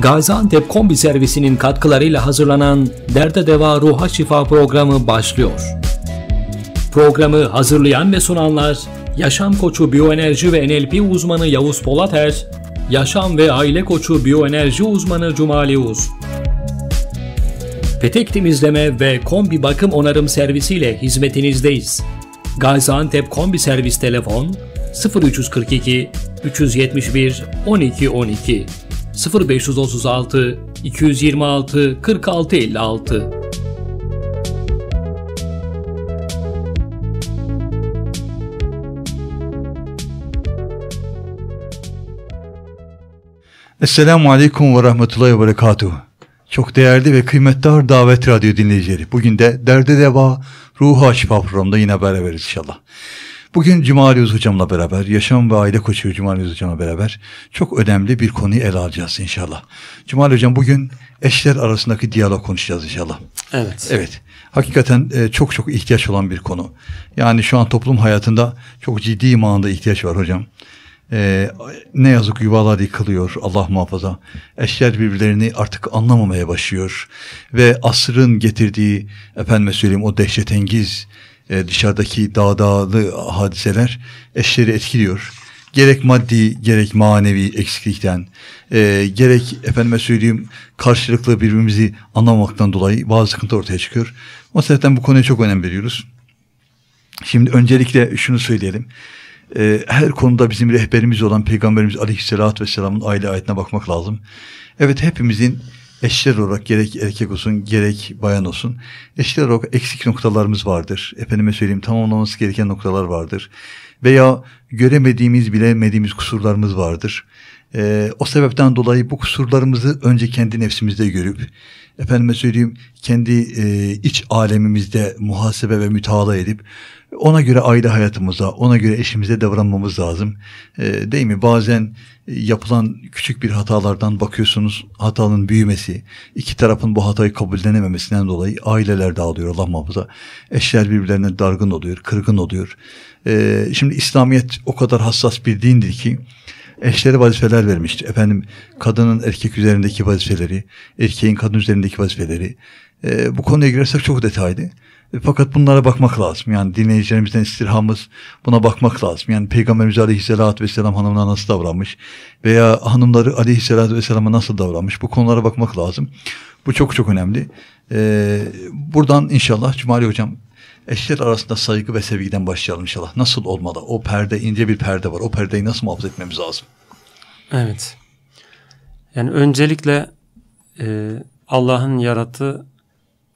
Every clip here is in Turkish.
Gaziantep Kombi Servisi'nin katkılarıyla hazırlanan Derde Deva Ruha Şifa programı başlıyor. Programı hazırlayan ve sunanlar Yaşam Koçu Biyoenerji ve NLP uzmanı Yavuz Polater, Yaşam ve Aile Koçu Biyoenerji uzmanı Cumali Uz. Petek temizleme ve kombi bakım onarım servisiyle hizmetinizdeyiz. Gaziantep Kombi Servis telefon 0342 371 1212 12 0536 226 4656 Esselamu Aleyküm ve Rahmetullahi ve Berekatuhu. Çok değerli ve kıymetli davet radyo dinleyicileri. Bugün de derde deva, ruhu aşifa programında yine beraberiz inşallah. Bugün Cumali Yüz Hocam'la beraber, yaşam ve aile koçu Cumali Yüz Hocam'la beraber çok önemli bir konuyu ele alacağız inşallah. Cumali Hocam bugün eşler arasındaki diyalog konuşacağız inşallah. Evet. Evet. Hakikaten e, çok çok ihtiyaç olan bir konu. Yani şu an toplum hayatında çok ciddi manada ihtiyaç var hocam. Ee, ne yazık yuvalar yıkılıyor Allah muhafaza. Eşler birbirlerini artık anlamamaya başlıyor. Ve asrın getirdiği efendim söyleyeyim o dehşetengiz e, dışarıdaki dağdağlı hadiseler eşleri etkiliyor. Gerek maddi gerek manevi eksiklikten e, gerek efendime söyleyeyim karşılıklı birbirimizi anlamamaktan dolayı bazı sıkıntı ortaya çıkıyor. O sebepten bu konuya çok önem veriyoruz. Şimdi öncelikle şunu söyleyelim. E, her konuda bizim rehberimiz olan Peygamberimiz Aleyhisselatü Vesselam'ın aile ayetine bakmak lazım. Evet hepimizin eşler olarak gerek erkek olsun gerek bayan olsun eşler olarak eksik noktalarımız vardır. Efendime söyleyeyim tamamlaması gereken noktalar vardır. Veya göremediğimiz bilemediğimiz kusurlarımız vardır. Ee, o sebepten dolayı bu kusurlarımızı önce kendi nefsimizde görüp efendime söyleyeyim kendi e, iç alemimizde muhasebe ve mütala edip ona göre aile hayatımıza, ona göre eşimize davranmamız lazım. Ee, değil mi? Bazen e, yapılan küçük bir hatalardan bakıyorsunuz hatanın büyümesi, iki tarafın bu hatayı kabullenememesinden dolayı aileler dağılıyor Allah muhafaza. Eşler birbirlerine dargın oluyor, kırgın oluyor. Ee, şimdi İslamiyet o kadar hassas bir dindir ki eşlere vazifeler vermiştir. Efendim kadının erkek üzerindeki vazifeleri, erkeğin kadın üzerindeki vazifeleri. E, bu konuya girersek çok detaylı. E, fakat bunlara bakmak lazım. Yani dinleyicilerimizden istirhamız buna bakmak lazım. Yani Peygamberimiz Aleyhisselatü Vesselam hanımına nasıl davranmış veya hanımları Aleyhisselatü Vesselam'a nasıl davranmış bu konulara bakmak lazım. Bu çok çok önemli. E, buradan inşallah Cumali Hocam eşler arasında saygı ve sevgiden başlayalım inşallah. Nasıl olmalı? O perde ince bir perde var. O perdeyi nasıl muhafaza etmemiz lazım? Evet. Yani öncelikle e, Allah'ın yarattığı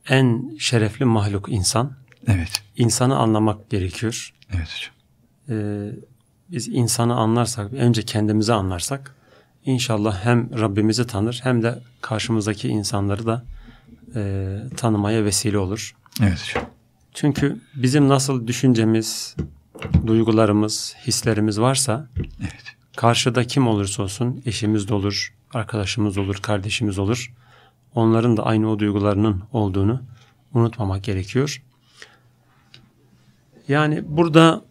en şerefli mahluk insan. Evet. İnsanı anlamak gerekiyor. Evet hocam. Ee, biz insanı anlarsak, önce kendimizi anlarsak inşallah hem Rabbimizi tanır hem de karşımızdaki insanları da e, tanımaya vesile olur. Evet hocam. Çünkü bizim nasıl düşüncemiz, duygularımız, hislerimiz varsa evet. karşıda kim olursa olsun eşimiz de olur, arkadaşımız olur, kardeşimiz olur onların da aynı o duygularının olduğunu unutmamak gerekiyor. Yani burada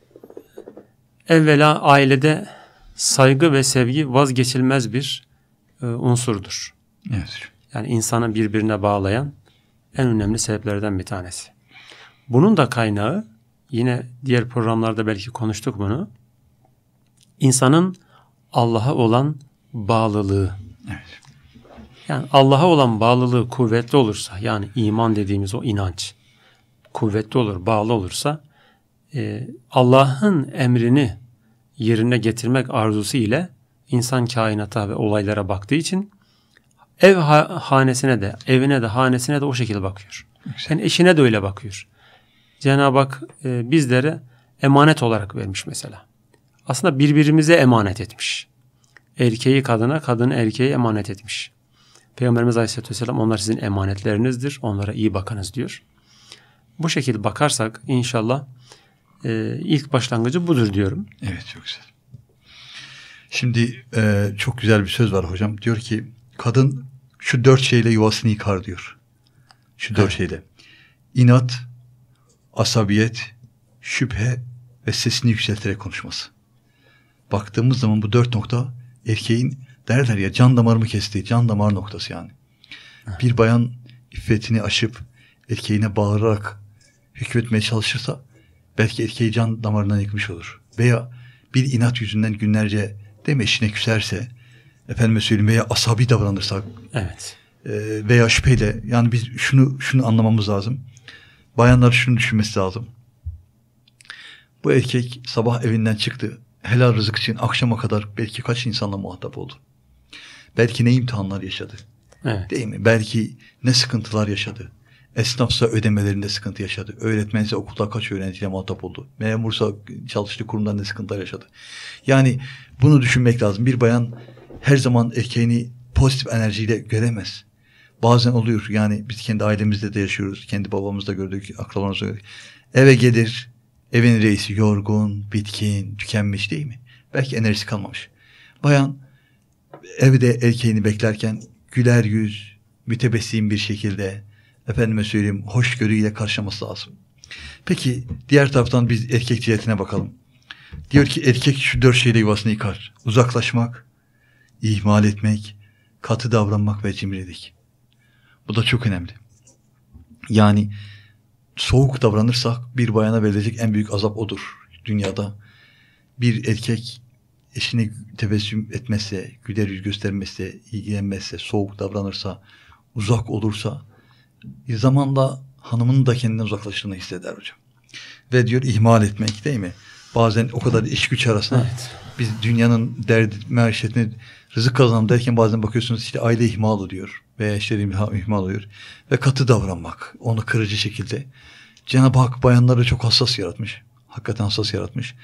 evvela ailede saygı ve sevgi vazgeçilmez bir e, unsurdur. Evet. Yani insanı birbirine bağlayan en önemli sebeplerden bir tanesi. Bunun da kaynağı yine diğer programlarda belki konuştuk bunu. İnsanın Allah'a olan bağlılığı. Evet. Yani Allah'a olan bağlılığı kuvvetli olursa yani iman dediğimiz o inanç kuvvetli olur, bağlı olursa e, Allah'ın emrini yerine getirmek arzusu ile insan kainata ve olaylara baktığı için ev ha hanesine de, evine de, hanesine de o şekilde bakıyor. Yani eşine de öyle bakıyor. Cenab-ı Hak e, bizlere emanet olarak vermiş mesela. Aslında birbirimize emanet etmiş. Erkeği kadına, kadını erkeğe emanet etmiş. Peygamberimiz Aleyhisselatü Vesselam onlar sizin emanetlerinizdir. Onlara iyi bakınız diyor. Bu şekilde bakarsak inşallah e, ilk başlangıcı budur diyorum. Evet çok güzel. Şimdi e, çok güzel bir söz var hocam. Diyor ki kadın şu dört şeyle yuvasını yıkar diyor. Şu dört evet. şeyle. İnat, asabiyet, şüphe ve sesini yükselterek konuşması. Baktığımız zaman bu dört nokta erkeğin derler ya can damarımı kesti. Can damar noktası yani. Bir bayan iffetini aşıp erkeğine bağırarak hükmetmeye çalışırsa belki erkeği can damarından yıkmış olur. Veya bir inat yüzünden günlerce değil mi eşine küserse efendime söyleyeyim veya asabi davranırsak evet. E, veya şüpheyle yani biz şunu şunu anlamamız lazım. Bayanlar şunu düşünmesi lazım. Bu erkek sabah evinden çıktı. Helal rızık için akşama kadar belki kaç insanla muhatap oldu. Belki ne imtihanlar yaşadı. Evet. Değil mi? Belki ne sıkıntılar yaşadı. Esnafsa ödemelerinde sıkıntı yaşadı. Öğretmense okulda kaç öğrenciyle muhatap oldu. Memursa çalıştığı kurumda ne sıkıntılar yaşadı. Yani bunu düşünmek lazım. Bir bayan her zaman erkeğini pozitif enerjiyle göremez. Bazen oluyor yani biz kendi ailemizde de yaşıyoruz. Kendi babamızda gördük, akrabamızda gördük. Eve gelir, evin reisi yorgun, bitkin, tükenmiş değil mi? Belki enerjisi kalmamış. Bayan evde erkeğini beklerken güler yüz, mütebessim bir şekilde efendime söyleyeyim hoşgörüyle karşılaması lazım. Peki diğer taraftan biz erkek cihetine bakalım. Diyor ki erkek şu dört şeyle yuvasını yıkar. Uzaklaşmak, ihmal etmek, katı davranmak ve cimrilik. Bu da çok önemli. Yani soğuk davranırsak bir bayana verilecek en büyük azap odur dünyada. Bir erkek eşini tebessüm etmezse, güler yüz göstermezse, ilgilenmezse, soğuk davranırsa, uzak olursa zamanla hanımının da kendinden uzaklaştığını hisseder hocam. Ve diyor ihmal etmek değil mi? Bazen o kadar iş güç arasında evet. biz dünyanın derdi, merşetini rızık kazanalım derken bazen bakıyorsunuz işte aile ihmal oluyor veya işleri ihmal oluyor. Ve katı davranmak onu kırıcı şekilde. Cenab-ı Hak bayanları çok hassas yaratmış. Hakikaten hassas yaratmış.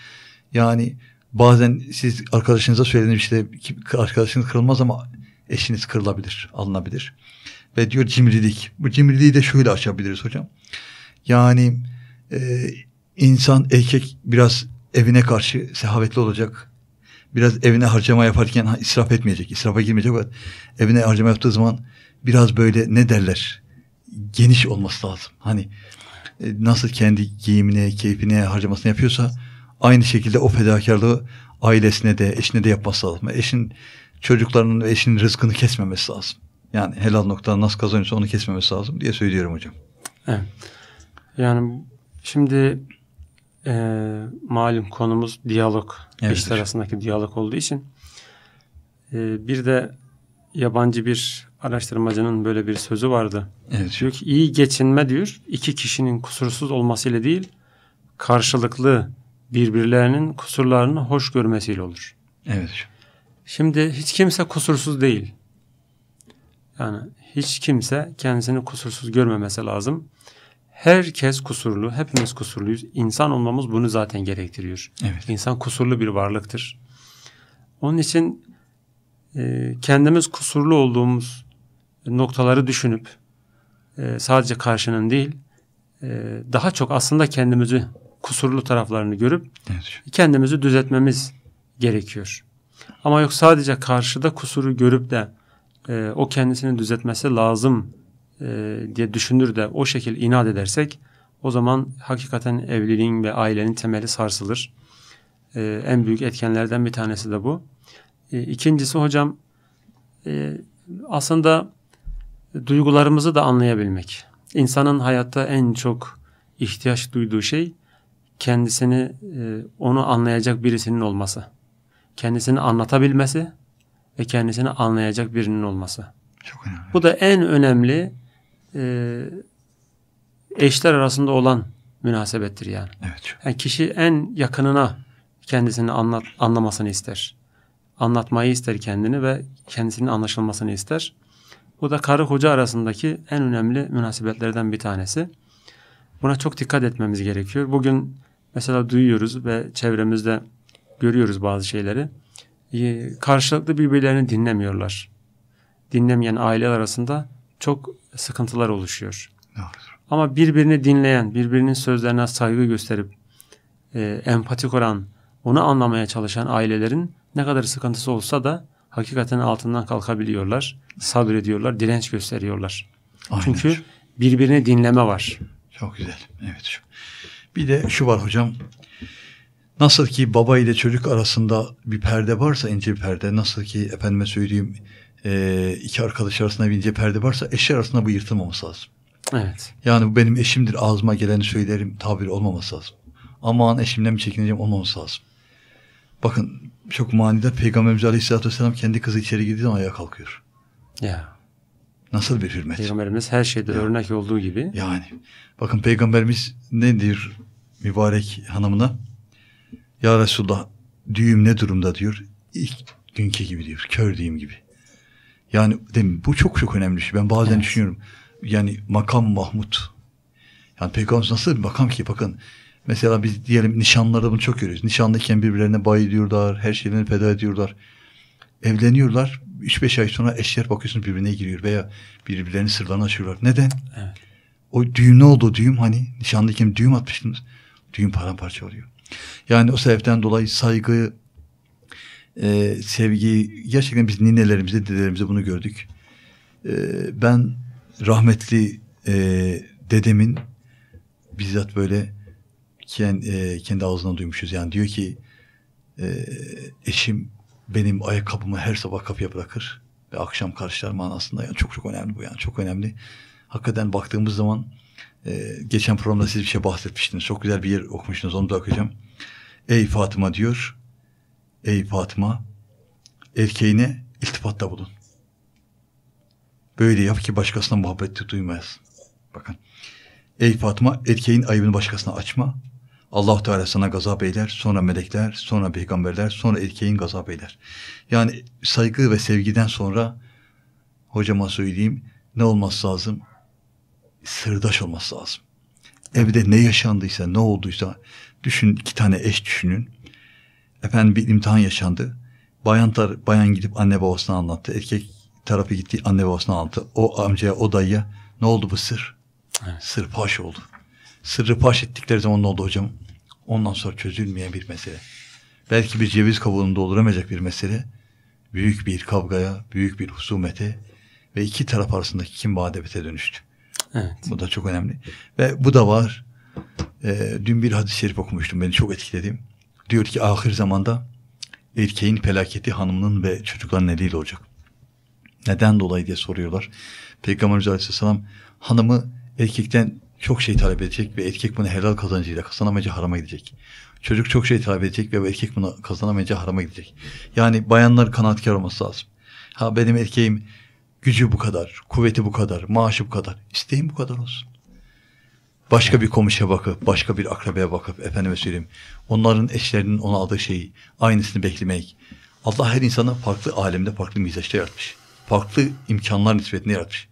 Yani Bazen siz arkadaşınıza söylediğiniz işte arkadaşınız kırılmaz ama eşiniz kırılabilir, alınabilir. Ve diyor cimrilik. Bu cimriliği de şöyle açabiliriz hocam. Yani e, insan erkek biraz evine karşı sehavetli olacak. Biraz evine harcama yaparken israf etmeyecek, israfa girmeyecek. Evine harcama yaptığı zaman biraz böyle ne derler? Geniş olması lazım. Hani e, nasıl kendi giyimine, keyfine harcamasını yapıyorsa aynı şekilde o fedakarlığı ailesine de eşine de yapması lazım. Eşin çocuklarının ve eşinin rızkını kesmemesi lazım. Yani helal noktadan nasıl kazanıyorsa onu kesmemesi lazım diye söylüyorum hocam. Evet. Yani şimdi e, malum konumuz diyalog. Evet, eşler arasındaki diyalog olduğu için e, bir de yabancı bir araştırmacının böyle bir sözü vardı. Evet. Çünkü iyi geçinme diyor iki kişinin kusursuz olmasıyla değil karşılıklı birbirlerinin kusurlarını hoş görmesiyle olur. Evet. Şimdi hiç kimse kusursuz değil. Yani hiç kimse kendisini kusursuz görmemesi lazım. Herkes kusurlu, hepimiz kusurluyuz. İnsan olmamız bunu zaten gerektiriyor. Evet. İnsan kusurlu bir varlıktır. Onun için e, kendimiz kusurlu olduğumuz noktaları düşünüp e, sadece karşının değil, e, daha çok aslında kendimizi kusurlu taraflarını görüp evet. kendimizi düzeltmemiz gerekiyor. Ama yok sadece karşıda kusuru görüp de e, o kendisini düzeltmesi lazım e, diye düşünür de o şekil inat edersek o zaman hakikaten evliliğin ve ailenin temeli sarsılır. E, en büyük etkenlerden bir tanesi de bu. E, ikincisi hocam e, aslında duygularımızı da anlayabilmek. İnsanın hayatta en çok ihtiyaç duyduğu şey kendisini e, onu anlayacak birisinin olması. Kendisini anlatabilmesi ve kendisini anlayacak birinin olması. Çok önemli. Bu da en önemli e, eşler arasında olan münasebettir yani. Evet. Yani kişi en yakınına kendisini anlat, anlamasını ister. Anlatmayı ister kendini ve kendisinin anlaşılmasını ister. Bu da karı koca arasındaki en önemli münasebetlerden bir tanesi. Buna çok dikkat etmemiz gerekiyor. Bugün mesela duyuyoruz ve çevremizde görüyoruz bazı şeyleri. Ee, karşılıklı birbirlerini dinlemiyorlar. Dinlemeyen aileler arasında çok sıkıntılar oluşuyor. Doğru. Ama birbirini dinleyen, birbirinin sözlerine saygı gösterip e, empati kuran, onu anlamaya çalışan ailelerin ne kadar sıkıntısı olsa da hakikaten altından kalkabiliyorlar, sabrediyorlar, direnç gösteriyorlar. Aynen. Çünkü birbirini dinleme var. Çok güzel. Evet. Bir de şu var hocam. Nasıl ki baba ile çocuk arasında bir perde varsa ince bir perde, nasıl ki efendime söyleyeyim e, iki arkadaş arasında bir ince perde varsa eşler arasında bu yırtılmaması lazım. Evet. Yani bu benim eşimdir ağzıma geleni söylerim tabir olmaması lazım. Aman eşimden mi çekineceğim olmaması lazım. Bakın çok manidar Peygamberimiz Aleyhisselatü Vesselam kendi kızı içeri girdiği zaman ayağa kalkıyor. Ya. Nasıl bir hürmet? Peygamberimiz her şeyde ya. örnek olduğu gibi. Yani bakın peygamberimiz ne diyor mübarek hanımına? Ya Resulullah düğüm ne durumda diyor. İlk günkü gibi diyor. Kör düğüm gibi. Yani değil mi? Bu çok çok önemli şey. Ben bazen evet. düşünüyorum. Yani makam Mahmut. Yani peygamberimiz nasıl bir makam ki? Bakın mesela biz diyelim nişanlarda bunu çok görüyoruz. Nişanlıyken birbirlerine bayılıyorlar. Her şeylerini feda ediyorlar evleniyorlar. 3-5 ay sonra eşler bakıyorsun birbirine giriyor veya birbirlerini sırlarını açıyorlar. Neden? Evet. O düğün ne oldu düğüm hani nişanlıyken düğüm atmıştınız. Düğün paramparça oluyor. Yani o sebepten dolayı saygı, e, sevgi gerçekten biz ninelerimizde dedelerimizde bunu gördük. E, ben rahmetli e, dedemin bizzat böyle kend, e, kendi ağzından duymuşuz. Yani diyor ki e, eşim benim ayakkabımı her sabah kapıya bırakır ve akşam karşılar manasında yani çok çok önemli bu yani çok önemli. Hakikaten baktığımız zaman e, geçen programda siz bir şey bahsetmiştiniz. Çok güzel bir yer okumuştunuz onu da okuyacağım. Ey Fatıma diyor. Ey Fatıma erkeğine iltifatta bulun. Böyle yap ki başkasına muhabbeti duymayasın. Bakın. Ey Fatıma erkeğin ayıbını başkasına açma. Allah Teala sana gazap eyler, sonra melekler, sonra peygamberler, sonra erkeğin gazap eyler. Yani saygı ve sevgiden sonra hocama söyleyeyim ne olması lazım? Sırdaş olması lazım. Evde ne yaşandıysa, ne olduysa düşün iki tane eş düşünün. Efendim bir imtihan yaşandı. Bayan, tar bayan gidip anne babasına anlattı. Erkek tarafı gitti anne babasına anlattı. O amcaya, o dayıya ne oldu bu sır? Evet. Sır paş oldu sırrı pahş ettikleri zaman ne oldu hocam? Ondan sonra çözülmeyen bir mesele. Belki bir ceviz kabuğunu dolduramayacak bir mesele. Büyük bir kavgaya, büyük bir husumete ve iki taraf arasındaki kim adebete dönüştü. Evet. Bu da çok önemli. Ve bu da var. E, dün bir hadis-i şerif okumuştum. Beni çok etkiledim. Diyor ki ahir zamanda erkeğin felaketi hanımının ve çocukların eliyle olacak. Neden dolayı diye soruyorlar. Peygamberimiz Aleyhisselam hanımı erkekten çok şey talep edecek ve erkek bunu helal kazancıyla kazanamayınca harama gidecek. Çocuk çok şey talep edecek ve erkek bunu kazanamayınca harama gidecek. Yani bayanlar kanaatkar olması lazım. Ha benim erkeğim gücü bu kadar, kuvveti bu kadar, maaşı bu kadar, isteğim bu kadar olsun. Başka bir komşuya bakıp, başka bir akrabaya bakıp, efendime söyleyeyim, onların eşlerinin ona aldığı şeyi, aynısını beklemek. Allah her insana farklı alemde farklı mizaçta yaratmış. Farklı imkanlar nispetinde yaratmış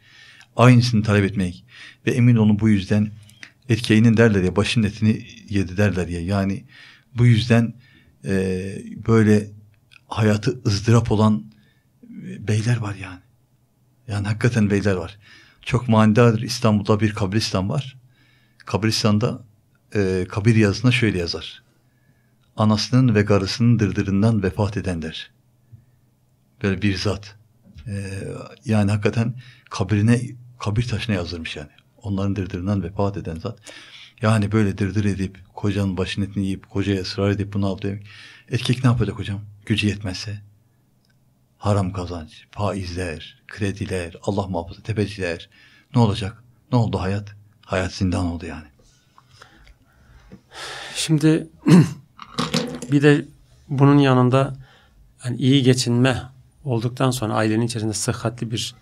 aynısını talep etmek ve emin olun bu yüzden erkeğinin derler ya başın etini yedi derler ya yani bu yüzden e, böyle hayatı ızdırap olan e, beyler var yani. Yani hakikaten beyler var. Çok manidardır İstanbul'da bir kabristan var. Kabristan'da e, kabir yazısına şöyle yazar. Anasının ve karısının dırdırından vefat edenler. Böyle bir zat. E, yani hakikaten kabrine kabir taşına yazdırmış yani. Onların dirdirinden vefat eden zat. Yani böyle dirdir edip, kocanın başını etini yiyip, kocaya ısrar edip bunu al demek. Erkek ne yapacak hocam? Gücü yetmezse. Haram kazanç, faizler, krediler, Allah muhafaza, tepeciler. Ne olacak? Ne oldu hayat? Hayat zindan oldu yani. Şimdi bir de bunun yanında yani iyi geçinme olduktan sonra ailenin içerisinde sıhhatli bir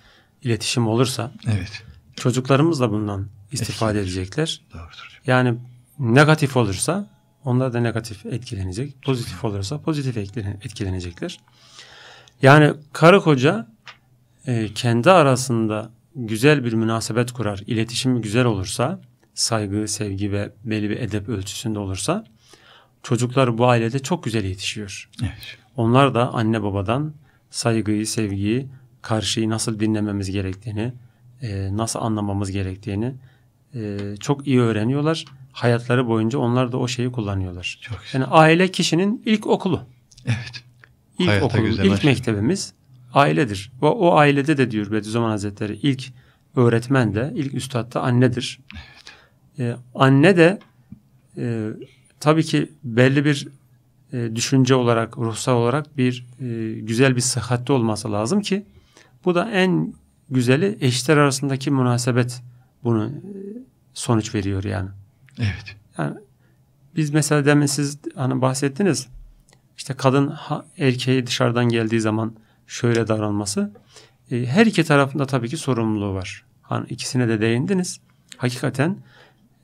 iletişim olursa evet. çocuklarımız da bundan istifade Etkilenir. edecekler. Doğrudur. Yani negatif olursa onlar da negatif etkilenecek. Pozitif olursa pozitif etkilenecekler. Yani karı koca e, kendi arasında güzel bir münasebet kurar, iletişimi güzel olursa, saygı, sevgi ve belli bir edep ölçüsünde olursa çocuklar bu ailede çok güzel yetişiyor. Evet. Onlar da anne babadan saygıyı, sevgiyi karşıyı nasıl dinlememiz gerektiğini, e, nasıl anlamamız gerektiğini e, çok iyi öğreniyorlar. Hayatları boyunca onlar da o şeyi kullanıyorlar. Çok güzel. Yani aile kişinin ilk okulu. Evet. İlk Hayata okulu, ilk mektebimiz ailedir. Ve o ailede de diyor Bediüzzaman Hazretleri ilk öğretmen de, ilk üstad da annedir. Evet. Ee, anne de e, tabii ki belli bir e, düşünce olarak, ruhsal olarak bir e, güzel bir sıhhatte olması lazım ki bu da en güzeli eşler arasındaki münasebet bunu e, sonuç veriyor yani. Evet. Yani biz mesela demin siz hani bahsettiniz. İşte kadın erkeği dışarıdan geldiği zaman şöyle davranması. E, her iki tarafında tabii ki sorumluluğu var. Hani ikisine de değindiniz. Hakikaten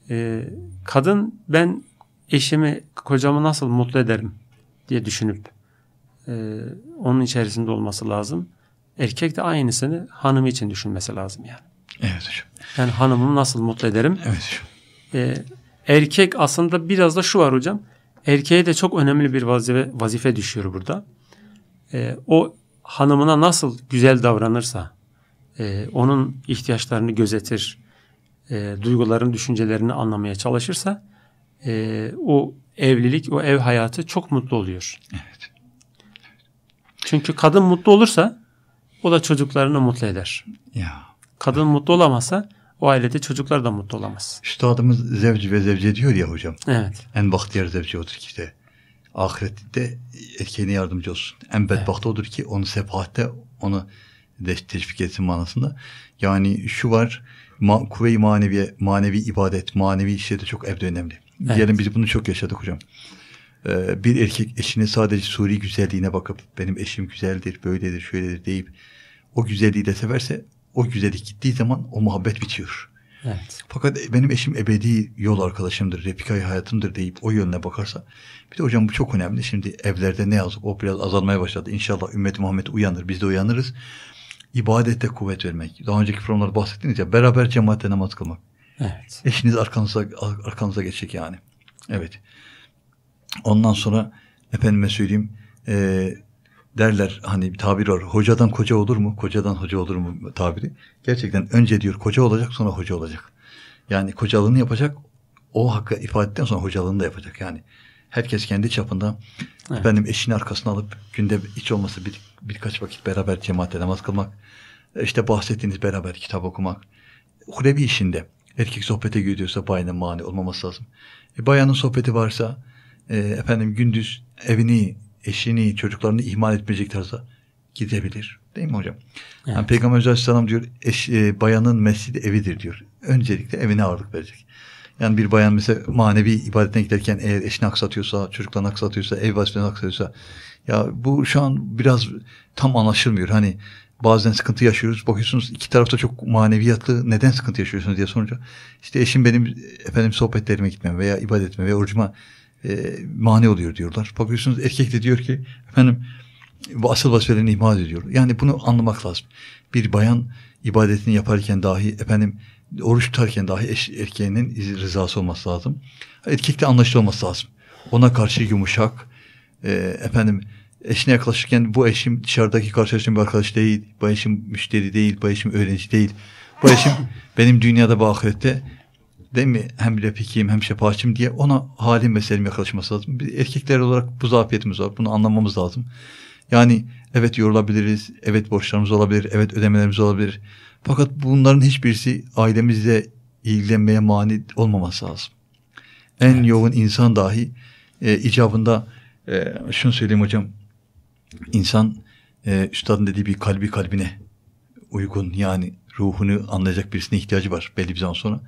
e, kadın ben eşimi, kocamı nasıl mutlu ederim diye düşünüp onun içerisinde olması lazım. Erkek de aynısını hanımı için düşünmesi lazım yani. Evet hocam. Yani hanımımı nasıl mutlu ederim? Evet hocam. Ee, erkek aslında biraz da şu var hocam. Erkeğe de çok önemli bir vazife, vazife düşüyor burada. Ee, o hanımına nasıl güzel davranırsa, e, onun ihtiyaçlarını gözetir, e, duyguların, düşüncelerini anlamaya çalışırsa e, o evlilik, o ev hayatı çok mutlu oluyor. Evet. Çünkü kadın mutlu olursa o da çocuklarını mutlu eder. Ya. Kadın mutlu olamasa o ailede çocuklar da mutlu olamaz. Üstadımız zevci ve zevce diyor ya hocam. Evet. En bahtiyar zevci odur ki de. Ahirette erkeğine yardımcı olsun. En bedbaht evet. odur ki onu sefahatte onu de teşvik etsin manasında. Yani şu var ma kuvve-i maneviye, manevi ibadet, manevi işleri de çok evde önemli. Evet. Diyelim biz bunu çok yaşadık hocam. Ee, bir erkek eşine sadece suri güzelliğine bakıp benim eşim güzeldir, böyledir, şöyledir deyip o güzelliği de severse o güzellik gittiği zaman o muhabbet bitiyor. Evet. Fakat benim eşim ebedi yol arkadaşımdır, replikayı hayatımdır deyip o yönüne bakarsa bir de hocam bu çok önemli. Şimdi evlerde ne yazık o biraz azalmaya başladı. İnşallah ümmet Muhammed uyanır, biz de uyanırız. İbadette kuvvet vermek. Daha önceki programlarda bahsettiniz ya beraber cemaatle namaz kılmak. Evet. Eşiniz arkanıza arkanıza geçecek yani. Evet. Ondan sonra efendime söyleyeyim e, derler hani bir tabir var. Hocadan koca olur mu? Kocadan hoca olur mu tabiri. Gerçekten önce diyor koca olacak sonra hoca olacak. Yani kocalığını yapacak. O hakkı ifade ettikten sonra hocalığını da yapacak. Yani herkes kendi çapında evet. efendim eşini arkasına alıp günde hiç olmasa bir, birkaç vakit beraber cemaatle namaz kılmak. işte bahsettiğiniz beraber kitap okumak. Hulevi işinde erkek sohbete gidiyorsa bayanın mani olmaması lazım. E, bayanın sohbeti varsa e, efendim gündüz evini eşini, çocuklarını ihmal etmeyecek tarzda gidebilir. Değil mi hocam? Evet. Yani Peygamber Aleyhisselam diyor eş, e, bayanın mescidi evidir diyor. Öncelikle evine ağırlık verecek. Yani bir bayan mesela manevi ibadetine giderken eğer eşini aksatıyorsa, çocuklarını aksatıyorsa, ev vazifelerini aksatıyorsa ya bu şu an biraz tam anlaşılmıyor. Hani bazen sıkıntı yaşıyoruz. Bakıyorsunuz iki tarafta çok maneviyatlı. Neden sıkıntı yaşıyorsunuz diye sorunca işte eşim benim efendim sohbetlerime gitmem veya ibadetime veya orucuma e, mani oluyor diyorlar. Bakıyorsunuz erkek de diyor ki efendim bu asıl vazifelerini ihmal ediyor. Yani bunu anlamak lazım. Bir bayan ibadetini yaparken dahi efendim oruç tutarken dahi eş, erkeğinin rızası olması lazım. Erkekte anlaşılı olması lazım. Ona karşı yumuşak e, efendim eşine yaklaşırken bu eşim dışarıdaki karşılaştığım bir arkadaş değil, bu eşim müşteri değil, bu eşim öğrenci değil. Bu eşim benim dünyada ve ahirette değil mi? Hem bilapikiyim hem şefaatçim diye ona halim meselim yaklaşması lazım. Biz erkekler olarak bu zafiyetimiz var. Bunu anlamamız lazım. Yani evet yorulabiliriz, evet borçlarımız olabilir, evet ödemelerimiz olabilir. Fakat bunların hiçbirisi ailemizle ilgilenmeye mani olmaması lazım. En evet. yoğun insan dahi e, icabında e, şunu söyleyeyim hocam. İnsan e, üstadın dediği bir kalbi kalbine uygun yani ruhunu anlayacak birisine ihtiyacı var belli bir zaman sonra.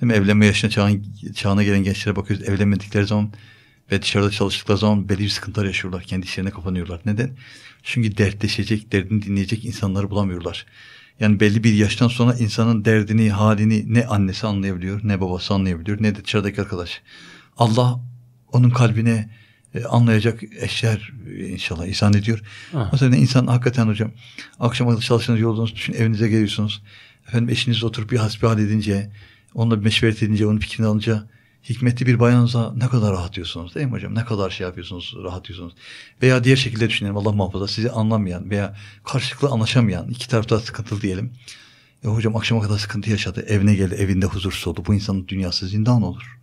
Değil mi? Evlenme yaşına çağın, çağına gelen gençlere bakıyoruz. Evlenmedikleri zaman ve dışarıda çalıştıkları zaman belli bir sıkıntılar yaşıyorlar. Kendi işlerine kapanıyorlar. Neden? Çünkü dertleşecek, derdini dinleyecek insanları bulamıyorlar. Yani belli bir yaştan sonra insanın derdini, halini ne annesi anlayabiliyor, ne babası anlayabiliyor, ne de dışarıdaki arkadaş. Allah onun kalbine e, anlayacak eşler e, inşallah ihsan ediyor. Ha. Mesela insan hakikaten hocam akşam çalıştığınız yolunuz düşün evinize geliyorsunuz. Efendim eşiniz oturup bir hasbihal edince Onunla bir meşveret edince, onun fikrini alınca hikmetli bir bayansa ne kadar rahatlıyorsunuz değil mi hocam? Ne kadar şey yapıyorsunuz, rahatlıyorsunuz. Veya diğer şekilde düşünelim Allah muhafaza sizi anlamayan veya karşılıklı anlaşamayan iki tarafta sıkıntılı diyelim. E hocam akşama kadar sıkıntı yaşadı. Evine geldi, evinde huzursuz oldu. Bu insanın dünyası zindan olur.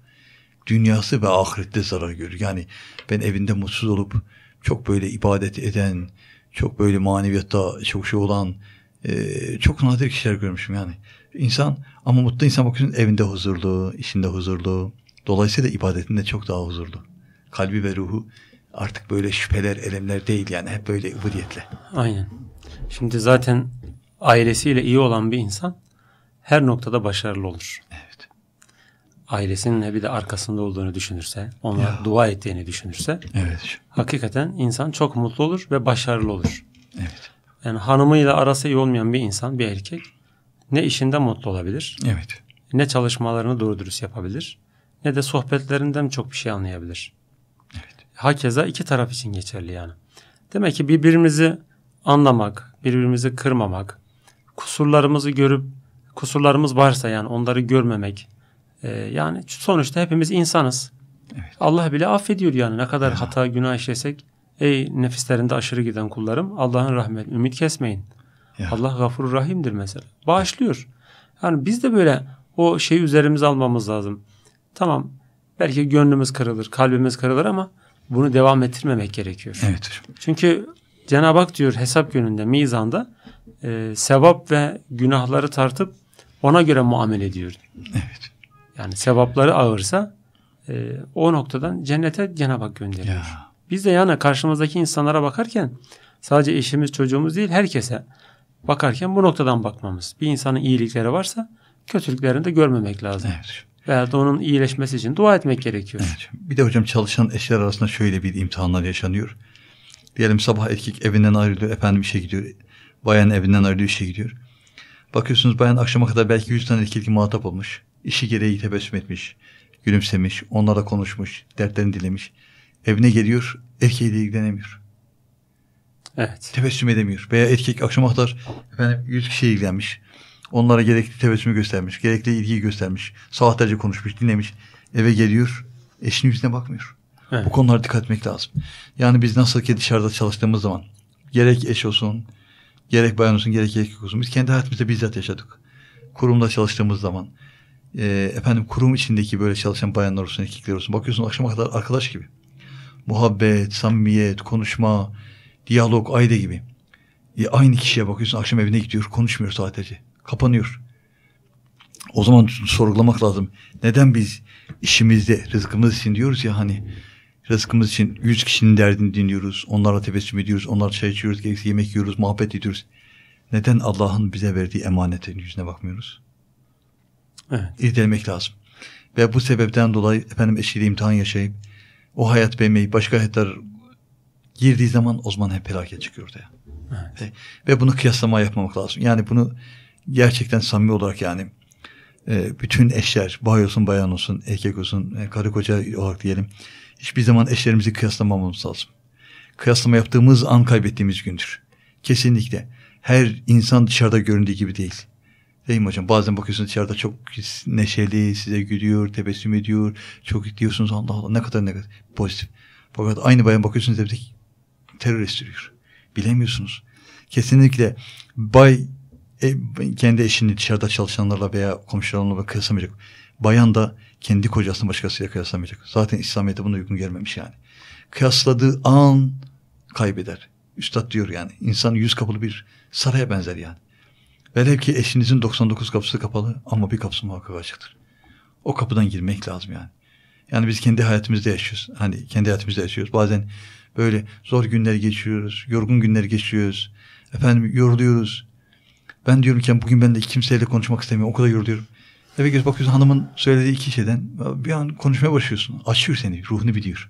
Dünyası ve ahirette zarar görür. Yani ben evinde mutsuz olup çok böyle ibadet eden, çok böyle maneviyatta çok şey olan, e, çok nadir kişiler görmüşüm yani insan ama mutlu insan bakıyorsun evinde huzurlu, işinde huzurlu. Dolayısıyla ibadetinde çok daha huzurlu. Kalbi ve ruhu artık böyle şüpheler, elemler değil yani hep böyle übudiyetle. Aynen. Şimdi zaten ailesiyle iyi olan bir insan her noktada başarılı olur. Evet. Ailesinin bir de arkasında olduğunu düşünürse, ona ya. dua ettiğini düşünürse, evet. hakikaten insan çok mutlu olur ve başarılı olur. Evet. Yani hanımıyla arası iyi olmayan bir insan, bir erkek ne işinde mutlu olabilir. Evet. Ne çalışmalarını doğru dürüst yapabilir. Ne de sohbetlerinden çok bir şey anlayabilir. Evet. Hakeza iki taraf için geçerli yani. Demek ki birbirimizi anlamak, birbirimizi kırmamak, kusurlarımızı görüp kusurlarımız varsa yani onları görmemek. E, yani sonuçta hepimiz insanız. Evet. Allah bile affediyor yani ne kadar ya. hata günah işlesek. Ey nefislerinde aşırı giden kullarım Allah'ın rahmet ümit kesmeyin. Ya. Allah gafur rahimdir mesela. Bağışlıyor. Yani biz de böyle o şeyi üzerimize almamız lazım. Tamam belki gönlümüz kırılır, kalbimiz kırılır ama bunu devam ettirmemek gerekiyor. Evet hocam. Çünkü Cenab-ı Hak diyor hesap gününde, mizanda e, sevap ve günahları tartıp ona göre muamele ediyor. Evet. Yani sevapları ağırsa e, o noktadan cennete Cenab-ı Hak gönderiyor. Ya. Biz de yani karşımızdaki insanlara bakarken sadece eşimiz çocuğumuz değil herkese bakarken bu noktadan bakmamız. Bir insanın iyilikleri varsa kötülüklerini de görmemek lazım. Evet. Veya da onun iyileşmesi için dua etmek gerekiyor. Evet. Bir de hocam çalışan eşler arasında şöyle bir imtihanlar yaşanıyor. Diyelim sabah erkek evinden ayrılıyor, efendim işe gidiyor. Bayan evinden ayrılıyor, işe gidiyor. Bakıyorsunuz bayan akşama kadar belki yüz tane erkekle muhatap olmuş. İşi gereği tebessüm etmiş, gülümsemiş, onlara konuşmuş, dertlerini dilemiş. Evine geliyor, erkeğiyle ilgilenemiyor. Evet. Tebessüm edemiyor. Veya erkek kadar efendim 100 kişiye ilgilenmiş. Onlara gerekli tebessümü göstermiş, gerekli ilgiyi göstermiş, saatlerce konuşmuş, dinlemiş. Eve geliyor, eşinin yüzüne bakmıyor. Evet. Bu konulara dikkat etmek lazım. Yani biz nasıl ki dışarıda çalıştığımız zaman gerek eş olsun, gerek bayan olsun, gerek erkek olsun biz kendi hayatımızda bizzat yaşadık. Kurumda çalıştığımız zaman e, efendim kurum içindeki böyle çalışan bayanlar olsun, erkekler olsun bakıyorsun akşama kadar arkadaş gibi. Muhabbet, samimiyet, konuşma, Diyalog Ayda gibi. E aynı kişiye bakıyorsun akşam evine gidiyor konuşmuyor sadece. Kapanıyor. O zaman sorgulamak lazım. Neden biz işimizde rızkımız için diyoruz ya hani rızkımız için yüz kişinin derdini dinliyoruz. Onlara tebessüm ediyoruz. Onlar çay içiyoruz. Gerekse yemek yiyoruz. Muhabbet ediyoruz. Neden Allah'ın bize verdiği emanetin yüzüne bakmıyoruz? Evet. İrdelemek lazım. Ve bu sebepten dolayı efendim eşiyle imtihan yaşayıp o hayat beğenmeyi başka hayatlar girdiği zaman o zaman hep felaket çıkıyor ortaya. Evet. Ve, ve bunu kıyaslama yapmamak lazım. Yani bunu gerçekten samimi olarak yani e, bütün eşler, bay olsun bayan olsun, erkek olsun, e, karı koca olarak diyelim. Hiçbir zaman eşlerimizi kıyaslamamamız lazım. Kıyaslama yaptığımız an kaybettiğimiz gündür. Kesinlikle. Her insan dışarıda göründüğü gibi değil. Değil mi hocam? Bazen bakıyorsunuz dışarıda çok neşeli, size gülüyor, tebessüm ediyor. Çok diyorsunuz Allah Allah ne kadar ne kadar pozitif. Fakat aynı bayan bakıyorsunuz evdeki teröristtir. Bilemiyorsunuz. Kesinlikle bay e, kendi eşini dışarıda çalışanlarla veya komşularla kıyaslamayacak. Bayan da kendi kocasını başkasıyla kıyaslamayacak. Zaten İslamiyet'e bunu uygun görmemiş yani. Kıyasladığı an kaybeder. Üstad diyor yani. insan yüz kapılı bir saraya benzer yani. Velev ki eşinizin 99 kapısı kapalı ama bir kapısı muhakkak açıktır. O kapıdan girmek lazım yani. Yani biz kendi hayatımızda yaşıyoruz. Hani kendi hayatımızda yaşıyoruz. Bazen böyle zor günler geçiyoruz, yorgun günler geçiyoruz. Efendim yoruluyoruz. Ben diyorum ki bugün ben de kimseyle konuşmak istemiyorum. O kadar yoruluyorum. Eve giriyorsun bakıyorsun hanımın söylediği iki şeyden bir an konuşmaya başlıyorsun. Açıyor seni, ruhunu biliyor.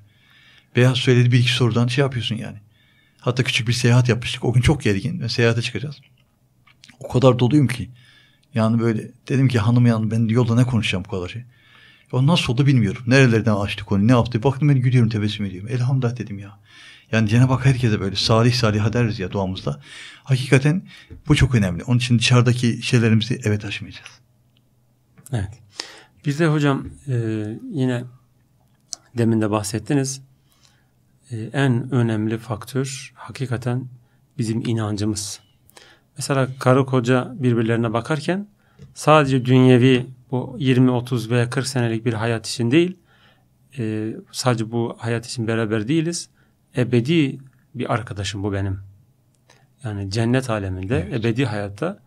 Veya söylediği bir iki sorudan şey yapıyorsun yani. Hatta küçük bir seyahat yapmıştık. O gün çok gergin. Ben seyahate çıkacağız. O kadar doluyum ki. Yani böyle dedim ki hanım yani ben yolda ne konuşacağım bu kadar şey. Ben nasıl oldu bilmiyorum. Nerelerden açtı konu, ne yaptı? Baktım ben gülüyorum, tebessüm ediyorum. Elhamdülillah dedim ya. Yani Cenab-ı Hak herkese böyle salih salih deriz ya duamızda. Hakikaten bu çok önemli. Onun için dışarıdaki şeylerimizi eve taşımayacağız. Evet. Bir de hocam e, yine demin de bahsettiniz. E, en önemli faktör hakikaten bizim inancımız. Mesela karı koca birbirlerine bakarken sadece dünyevi bu 20, 30 veya 40 senelik bir hayat için değil, e, sadece bu hayat için beraber değiliz. Ebedi bir arkadaşım bu benim. Yani cennet aleminde, evet. ebedi hayatta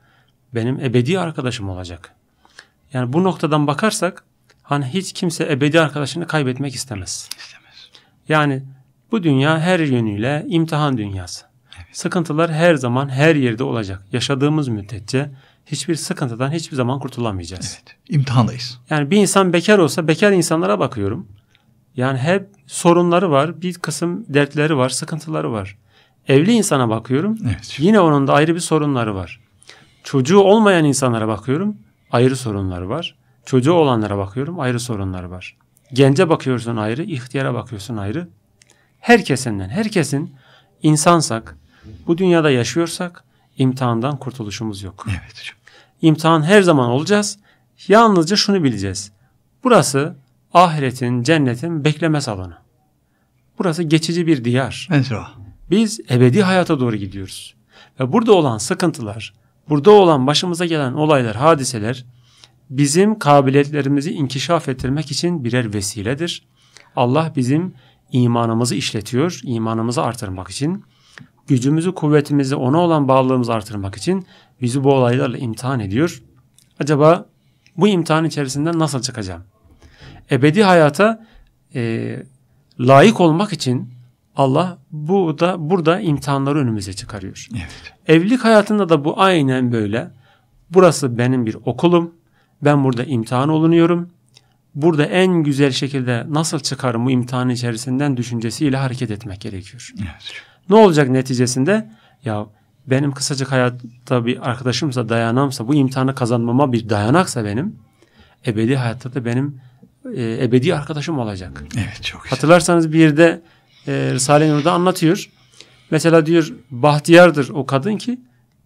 benim ebedi arkadaşım olacak. Yani bu noktadan bakarsak hani hiç kimse ebedi arkadaşını kaybetmek istemez. İstemez. Yani bu dünya her yönüyle imtihan dünyası. Sıkıntılar her zaman her yerde olacak. Yaşadığımız müddetçe hiçbir sıkıntıdan hiçbir zaman kurtulamayacağız. Evet, imtihandayız. Yani bir insan bekar olsa bekar insanlara bakıyorum. Yani hep sorunları var, bir kısım dertleri var, sıkıntıları var. Evli insana bakıyorum. Evet. Yine onun da ayrı bir sorunları var. Çocuğu olmayan insanlara bakıyorum. Ayrı sorunları var. Çocuğu olanlara bakıyorum. Ayrı sorunları var. Gence bakıyorsun ayrı, ihtiyara bakıyorsun ayrı. Herkesinden, herkesin insansak, bu dünyada yaşıyorsak imtihandan kurtuluşumuz yok. Evet hocam. İmtihan her zaman olacağız. Yalnızca şunu bileceğiz. Burası ahiretin, cennetin beklemez alanı. Burası geçici bir diyar. Mesela. Biz ebedi hayata doğru gidiyoruz. Ve burada olan sıkıntılar, burada olan başımıza gelen olaylar, hadiseler bizim kabiliyetlerimizi inkişaf ettirmek için birer vesiledir. Allah bizim imanımızı işletiyor, imanımızı artırmak için gücümüzü, kuvvetimizi, ona olan bağlılığımızı artırmak için bizi bu olaylarla imtihan ediyor. Acaba bu imtihan içerisinden nasıl çıkacağım? Ebedi hayata e, layık olmak için Allah bu da burada imtihanları önümüze çıkarıyor. Evet. Evlilik hayatında da bu aynen böyle. Burası benim bir okulum. Ben burada imtihan olunuyorum. Burada en güzel şekilde nasıl çıkarım bu imtihan içerisinden düşüncesiyle hareket etmek gerekiyor. Evet. Ne olacak neticesinde? Ya benim kısacık hayatta bir arkadaşımsa, dayanamsa, bu imtihanı kazanmama bir dayanaksa benim, ebedi hayatta da benim e, ebedi arkadaşım olacak. Evet çok güzel. Hatırlarsanız bir yerde e, Risale-i Nur'da anlatıyor. Mesela diyor bahtiyardır o kadın ki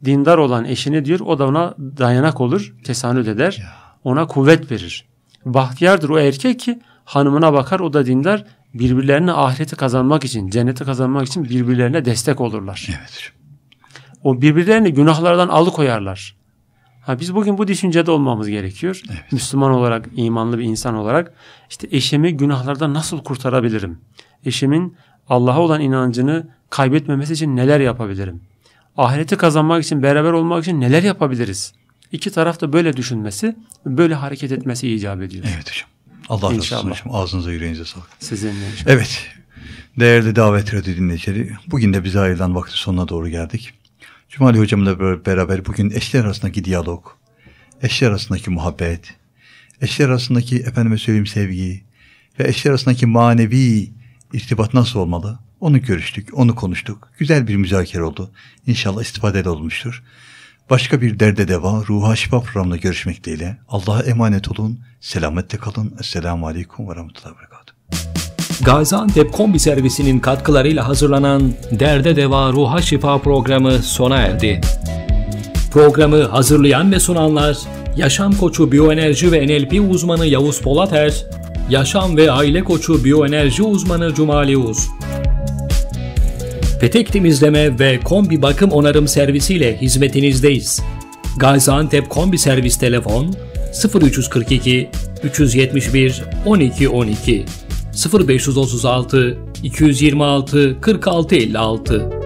dindar olan eşini diyor o da ona dayanak olur, tesanüt eder, ona kuvvet verir. Bahtiyardır o erkek ki hanımına bakar o da dindar birbirlerine ahireti kazanmak için, cenneti kazanmak için birbirlerine destek olurlar. Evet. O birbirlerini günahlardan alıkoyarlar. Ha biz bugün bu düşüncede olmamız gerekiyor. Evet. Müslüman olarak, imanlı bir insan olarak işte eşimi günahlardan nasıl kurtarabilirim? Eşimin Allah'a olan inancını kaybetmemesi için neler yapabilirim? Ahireti kazanmak için, beraber olmak için neler yapabiliriz? İki taraf da böyle düşünmesi, böyle hareket etmesi icap ediyor. Evet hocam. Allah İnşallah. razı olsun hocam. Ağzınıza yüreğinize sağlık. Sizinle inşallah. Evet. Değerli davet radyo dinleyicileri, bugün de bize ayrılan vakti sonuna doğru geldik. Cumali hocamla beraber bugün eşler arasındaki diyalog, eşler arasındaki muhabbet, eşler arasındaki efendime söyleyeyim sevgi ve eşler arasındaki manevi irtibat nasıl olmalı? Onu görüştük, onu konuştuk. Güzel bir müzakere oldu. İnşallah istifadeli olmuştur. Başka bir derde deva ruha şifa programına görüşmek dileğiyle. Allah'a emanet olun. selamette kalın. Esselamu Aleyküm ve Rahmetullahi ve Gaziantep Kombi Servisinin katkılarıyla hazırlanan Derde Deva Ruha Şifa programı sona erdi. Programı hazırlayan ve sunanlar Yaşam Koçu Biyoenerji ve NLP uzmanı Yavuz Polater, Yaşam ve Aile Koçu Biyoenerji uzmanı Cumali Uz. Petek temizleme ve kombi bakım onarım servisiyle hizmetinizdeyiz. Gaziantep Kombi Servis telefon 0342 371 12 12 0536 226 4656